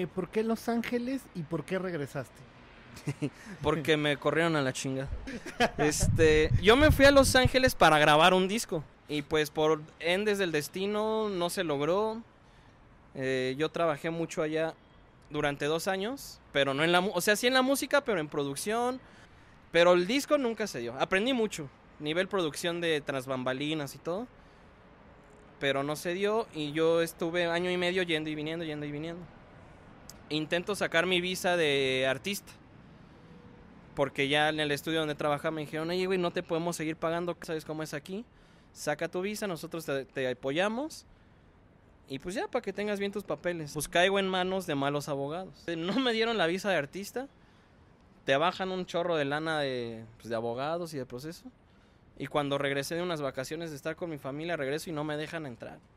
Eh, ¿Por qué Los Ángeles y por qué regresaste? Porque me corrieron a la chinga. Este, yo me fui a Los Ángeles para grabar un disco. Y pues por endes del destino no se logró. Eh, yo trabajé mucho allá durante dos años, pero no en la... O sea, sí en la música, pero en producción. Pero el disco nunca se dio. Aprendí mucho. Nivel producción de transbambalinas y todo. Pero no se dio y yo estuve año y medio yendo y viniendo, yendo y viniendo intento sacar mi visa de artista. Porque ya en el estudio donde trabajaba me dijeron, oye, güey, no te podemos seguir pagando, ¿sabes cómo es aquí? Saca tu visa, nosotros te, apoyamos. Y pues ya, para que tengas bien tus papeles. Pues caigo en manos de malos abogados. No me dieron la visa de artista. Te bajan un chorro de lana de, pues, de abogados y de proceso. Y cuando regresé de unas vacaciones de estar con mi familia, regreso y no me dejan entrar.